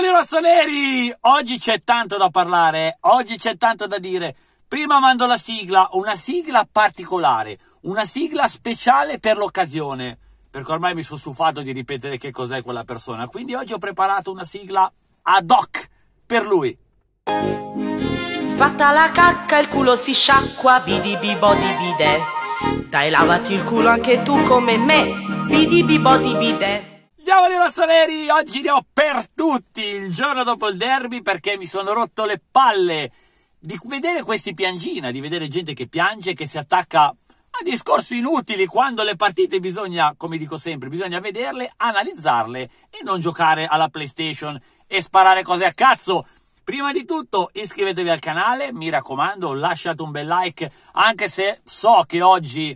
Cavoli rossoneri! Oggi c'è tanto da parlare, oggi c'è tanto da dire. Prima mando la sigla, una sigla particolare, una sigla speciale per l'occasione, perché ormai mi sono stufato di ripetere che cos'è quella persona. Quindi oggi ho preparato una sigla ad hoc per lui. Fatta la cacca, il culo si sciacqua, di bide. Dai, lavati il culo anche tu come me, di bide. Andiamo di Rossoleri, oggi ne ho per tutti il giorno dopo il derby perché mi sono rotto le palle di vedere questi piangina, di vedere gente che piange, che si attacca a discorsi inutili quando le partite bisogna, come dico sempre, bisogna vederle, analizzarle e non giocare alla PlayStation e sparare cose a cazzo. Prima di tutto iscrivetevi al canale, mi raccomando, lasciate un bel like, anche se so che oggi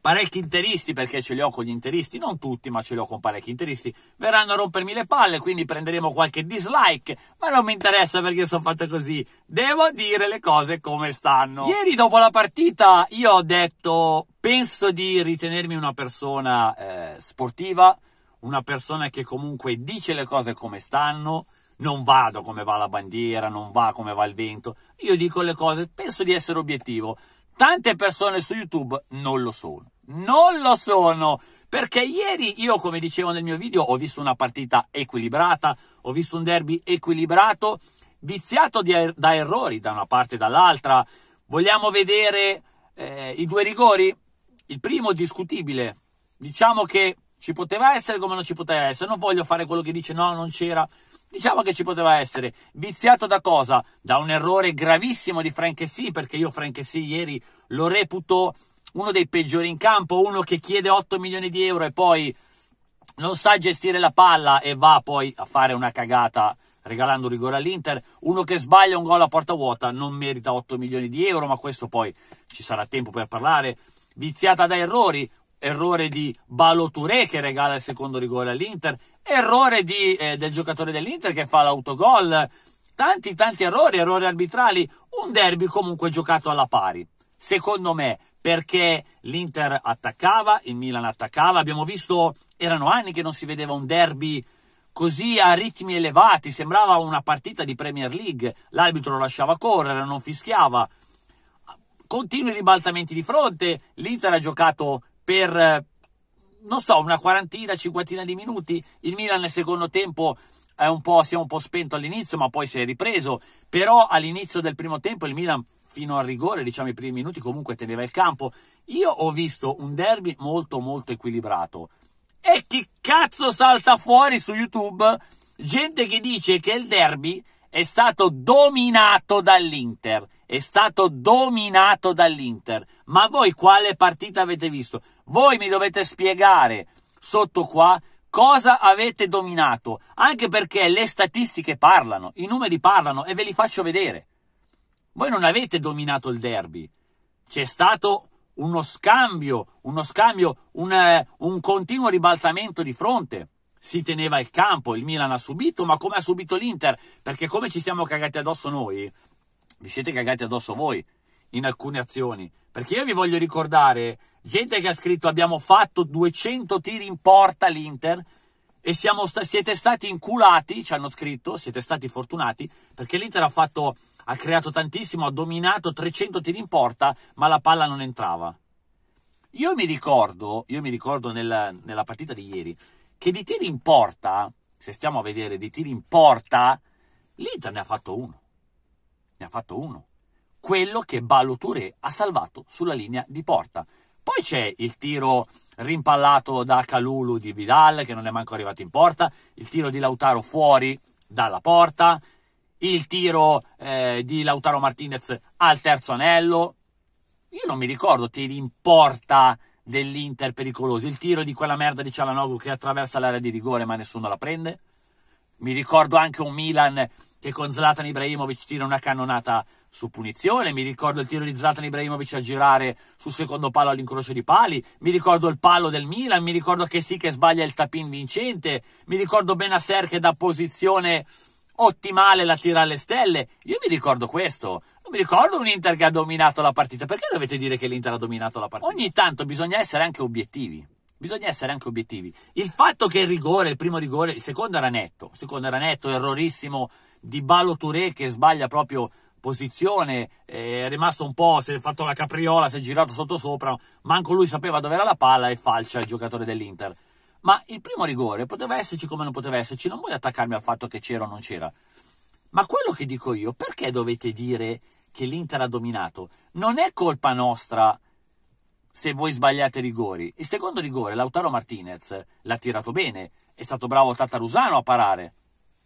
parecchi interisti, perché ce li ho con gli interisti, non tutti, ma ce li ho con parecchi interisti, verranno a rompermi le palle, quindi prenderemo qualche dislike, ma non mi interessa perché sono fatto così. Devo dire le cose come stanno. Ieri dopo la partita io ho detto, penso di ritenermi una persona eh, sportiva, una persona che comunque dice le cose come stanno, non vado come va la bandiera, non va come va il vento, io dico le cose, penso di essere obiettivo. Tante persone su YouTube non lo sono non lo sono. Perché ieri io, come dicevo nel mio video, ho visto una partita equilibrata, ho visto un derby equilibrato, viziato er da errori da una parte e dall'altra. Vogliamo vedere eh, i due rigori? Il primo è discutibile. Diciamo che ci poteva essere come non ci poteva essere. Non voglio fare quello che dice no, non c'era. Diciamo che ci poteva essere. Viziato da cosa? Da un errore gravissimo di Frank Sì, perché io Frank Sì ieri lo reputo uno dei peggiori in campo, uno che chiede 8 milioni di euro e poi non sa gestire la palla e va poi a fare una cagata regalando un rigore all'Inter, uno che sbaglia un gol a porta vuota non merita 8 milioni di euro, ma questo poi ci sarà tempo per parlare, viziata da errori, errore di Baloturé che regala il secondo rigore all'Inter, errore di, eh, del giocatore dell'Inter che fa l'autogol, tanti tanti errori, errori arbitrali, un derby comunque giocato alla pari. Secondo me perché l'Inter attaccava, il Milan attaccava, abbiamo visto, erano anni che non si vedeva un derby così a ritmi elevati, sembrava una partita di Premier League, l'arbitro lasciava correre, non fischiava, continui ribaltamenti di fronte, l'Inter ha giocato per, non so, una quarantina, cinquantina di minuti, il Milan nel secondo tempo si è un po' spento all'inizio, ma poi si è ripreso, però all'inizio del primo tempo il Milan fino al rigore, diciamo i primi minuti, comunque teneva il campo. Io ho visto un derby molto molto equilibrato. E chi cazzo salta fuori su YouTube? Gente che dice che il derby è stato dominato dall'Inter. È stato dominato dall'Inter. Ma voi quale partita avete visto? Voi mi dovete spiegare sotto qua cosa avete dominato. Anche perché le statistiche parlano, i numeri parlano e ve li faccio vedere. Voi non avete dominato il derby, c'è stato uno scambio, uno scambio, un, eh, un continuo ribaltamento di fronte. Si teneva il campo, il Milan ha subito, ma come ha subito l'Inter? Perché come ci siamo cagati addosso noi, vi siete cagati addosso voi in alcune azioni. Perché io vi voglio ricordare gente che ha scritto abbiamo fatto 200 tiri in porta all'Inter e sta siete stati inculati, ci hanno scritto, siete stati fortunati, perché l'Inter ha fatto ha creato tantissimo, ha dominato 300 tiri in porta, ma la palla non entrava. Io mi ricordo, io mi ricordo nella, nella partita di ieri, che di tiri in porta, se stiamo a vedere di tiri in porta, l'Inter ne ha fatto uno. Ne ha fatto uno. Quello che Baloture ha salvato sulla linea di porta. Poi c'è il tiro rimpallato da Calulu di Vidal, che non è manco arrivato in porta, il tiro di Lautaro fuori dalla porta, il tiro eh, di Lautaro Martinez al terzo anello. Io non mi ricordo tiri in porta dell'Inter pericoloso, Il tiro di quella merda di Cialanoglu che attraversa l'area di rigore ma nessuno la prende. Mi ricordo anche un Milan che con Zlatan Ibrahimovic tira una cannonata su punizione, mi ricordo il tiro di Zlatan Ibrahimovic a girare sul secondo palo all'incrocio di pali, mi ricordo il palo del Milan, mi ricordo che sì che sbaglia il tapin vincente, mi ricordo Benasser che da posizione ottimale la tira alle stelle. Io mi ricordo questo. Non mi ricordo un Inter che ha dominato la partita. Perché dovete dire che l'Inter ha dominato la partita? Ogni tanto bisogna essere anche obiettivi. Bisogna essere anche obiettivi. Il fatto che il rigore, il primo rigore, il secondo era netto, il secondo era netto, errorissimo di Balo Touré che sbaglia proprio posizione, eh, è rimasto un po', si è fatto la capriola, si è girato sotto sopra, manco lui sapeva dove era la palla e falcia il giocatore dell'Inter. Ma il primo rigore poteva esserci come non poteva esserci, non voglio attaccarmi al fatto che c'era o non c'era. Ma quello che dico io, perché dovete dire che l'Inter ha dominato? Non è colpa nostra se voi sbagliate i rigori. Il secondo rigore, Lautaro Martinez, l'ha tirato bene, è stato bravo Tatarusano a parare.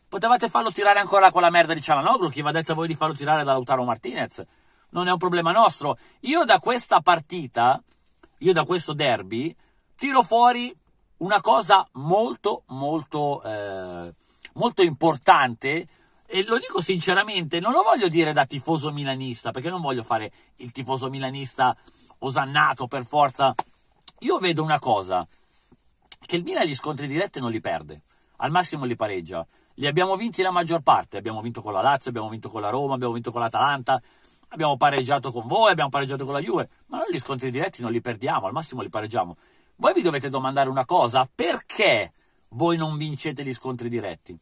Potevate farlo tirare ancora con la merda di Cialanoglu, chi vi ha detto a voi di farlo tirare da Lautaro Martinez? Non è un problema nostro. Io da questa partita, io da questo derby, tiro fuori una cosa molto, molto, eh, molto importante e lo dico sinceramente, non lo voglio dire da tifoso milanista, perché non voglio fare il tifoso milanista osannato per forza. Io vedo una cosa, che il Milan gli scontri diretti non li perde, al massimo li pareggia. Li abbiamo vinti la maggior parte, abbiamo vinto con la Lazio, abbiamo vinto con la Roma, abbiamo vinto con l'Atalanta, abbiamo pareggiato con voi, abbiamo pareggiato con la Juve, ma noi gli scontri diretti non li perdiamo, al massimo li pareggiamo. Voi vi dovete domandare una cosa, perché voi non vincete gli scontri diretti?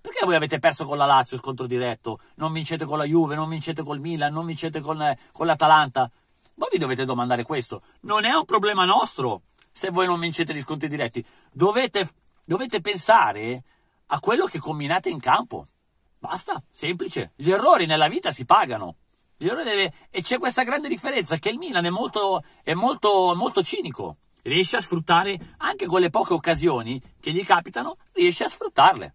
Perché voi avete perso con la Lazio scontro diretto, non vincete con la Juve, non vincete col Milan, non vincete con, eh, con l'Atalanta? Voi vi dovete domandare questo, non è un problema nostro se voi non vincete gli scontri diretti, dovete, dovete pensare a quello che combinate in campo. Basta, semplice. Gli errori nella vita si pagano. Deve... E c'è questa grande differenza che il Milan è molto, è molto, molto cinico riesce a sfruttare anche quelle poche occasioni che gli capitano, riesce a sfruttarle.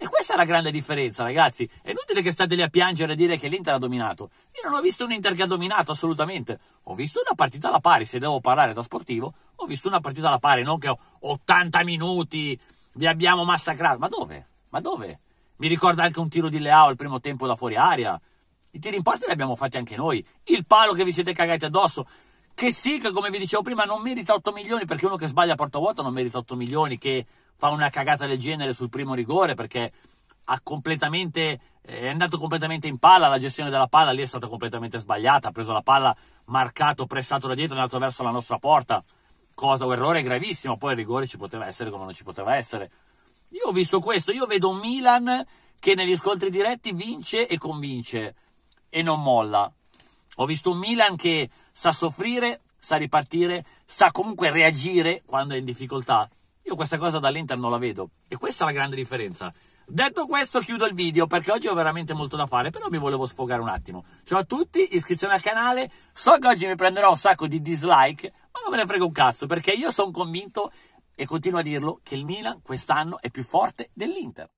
E questa è la grande differenza, ragazzi. È inutile che state lì a piangere e dire che l'Inter ha dominato. Io non ho visto un Inter che ha dominato assolutamente. Ho visto una partita alla pari, se devo parlare da sportivo, ho visto una partita alla pari, non che ho 80 minuti vi abbiamo massacrato. Ma dove? Ma dove? Mi ricorda anche un tiro di Leao al primo tempo da fuori aria. I tiri in porta li abbiamo fatti anche noi. Il palo che vi siete cagati addosso. Che sì, che come vi dicevo prima, non merita 8 milioni, perché uno che sbaglia a porta vuota non merita 8 milioni, che fa una cagata del genere sul primo rigore, perché eh, è andato completamente in palla, la gestione della palla lì è stata completamente sbagliata, ha preso la palla, marcato, pressato da dietro, è andato verso la nostra porta, cosa, un errore gravissimo, poi il rigore ci poteva essere come non ci poteva essere. Io ho visto questo, io vedo un Milan che negli scontri diretti vince e convince e non molla. Ho visto un Milan che sa soffrire, sa ripartire, sa comunque reagire quando è in difficoltà. Io questa cosa dall'Inter non la vedo e questa è la grande differenza. Detto questo chiudo il video perché oggi ho veramente molto da fare, però mi volevo sfogare un attimo. Ciao a tutti, iscrizione al canale, so che oggi mi prenderò un sacco di dislike, ma non me ne frega un cazzo perché io sono convinto e continuo a dirlo che il Milan quest'anno è più forte dell'Inter.